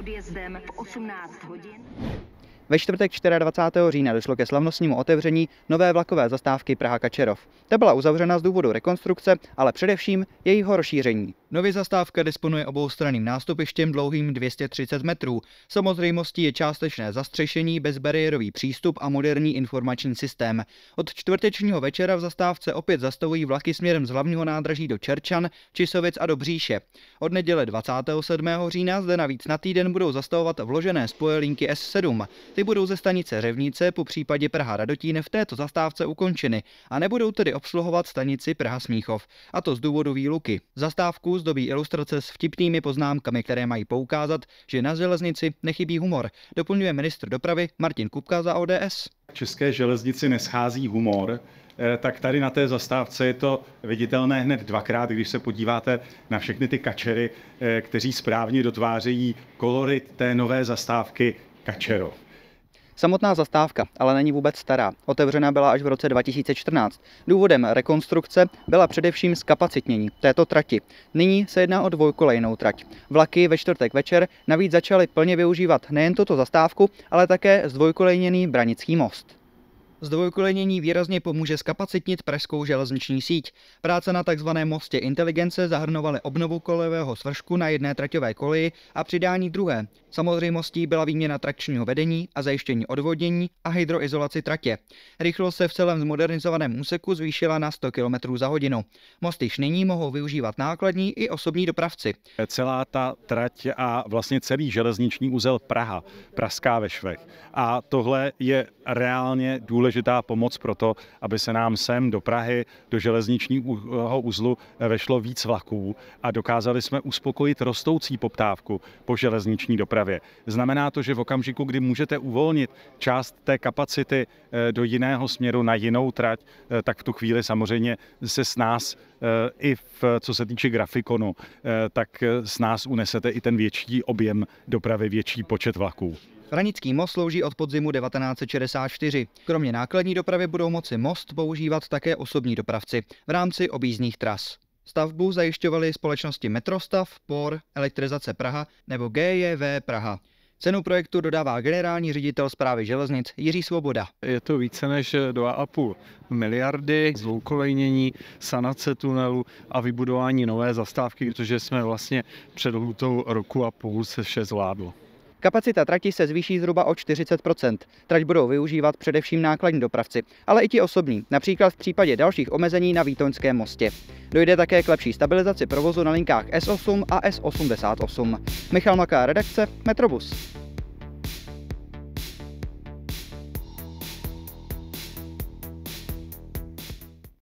odjezdem v 18 hodin. Ve čtvrtek 24. října došlo ke slavnostnímu otevření nové vlakové zastávky Praha Kačerov. Ta byla uzavřena z důvodu rekonstrukce, ale především jejího rozšíření. Nově zastávka disponuje oboustranným nástupištěm dlouhým 230 metrů. Samozřejmostí je částečné zastřešení, bezbariérový přístup a moderní informační systém. Od čtvrtečního večera v zastávce opět zastavují vlaky směrem z hlavního nádraží do Čerčan, Čisovic a do Bříše. Od neděle 27. října zde navíc na týden budou zastavovat vložené spoje linky S7. Ty budou ze stanice Řevnice po případě Praha Radotín v této zastávce ukončeny a nebudou tedy obsluhovat stanici Praha Smíchov. A to z důvodu výluky. Zastávku ozdobí ilustrace s vtipnými poznámkami, které mají poukázat, že na železnici nechybí humor, doplňuje ministr dopravy Martin Kupka za ODS. České železnici neschází humor, eh, tak tady na té zastávce je to viditelné hned dvakrát, když se podíváte na všechny ty kačery, eh, kteří správně dotvářejí kolorit té nové zastávky kačero. Samotná zastávka ale není vůbec stará. Otevřena byla až v roce 2014. Důvodem rekonstrukce byla především zkapacitnění této trati. Nyní se jedná o dvojkolejnou trať. Vlaky ve čtvrtek večer navíc začaly plně využívat nejen toto zastávku, ale také zdvojkolejněný Branický most. Zdvojkolenění výrazně pomůže zkapacitnit pražskou železniční síť. Práce na tzv. mostě inteligence zahrnovaly obnovu kolejového svršku na jedné traťové koleji a přidání druhé. Samozřejmostí byla výměna trakčního vedení a zajištění odvodnění a hydroizolaci tratě. Rychlost se v celém zmodernizovaném úseku zvýšila na 100 km za hodinu. Most již nyní mohou využívat nákladní i osobní dopravci. Celá ta trať a vlastně celý železniční úzel Praha praská ve švech. A tohle je reálně důležité důležitá pomoc pro to, aby se nám sem do Prahy, do železničního uzlu vešlo víc vlaků a dokázali jsme uspokojit rostoucí poptávku po železniční dopravě. Znamená to, že v okamžiku, kdy můžete uvolnit část té kapacity eh, do jiného směru na jinou trať, eh, tak v tu chvíli samozřejmě se s nás eh, i v, co se týče grafikonu, tak s nás unesete i ten větší objem dopravy, větší počet vlaků. Vranický most slouží od podzimu 1964. Kromě nákladní dopravy budou moci most používat také osobní dopravci v rámci objízdných tras. Stavbu zajišťovaly společnosti Metrostav, POR, Elektrizace Praha nebo GJV Praha. Cenu projektu dodává generální ředitel zprávy železnic Jiří Svoboda. Je to více než 2,5 miliardy zloukolejnění, sanace tunelu a vybudování nové zastávky, protože jsme vlastně před lhutou roku a půl se vše zvládlo. Kapacita trati se zvýší zhruba o 40 Trať budou využívat především nákladní dopravci, ale i ti osobní, například v případě dalších omezení na Výtoňském mostě. Dojde také k lepší stabilizaci provozu na linkách S8 a S88. Michal Maká, redakce Metrobus.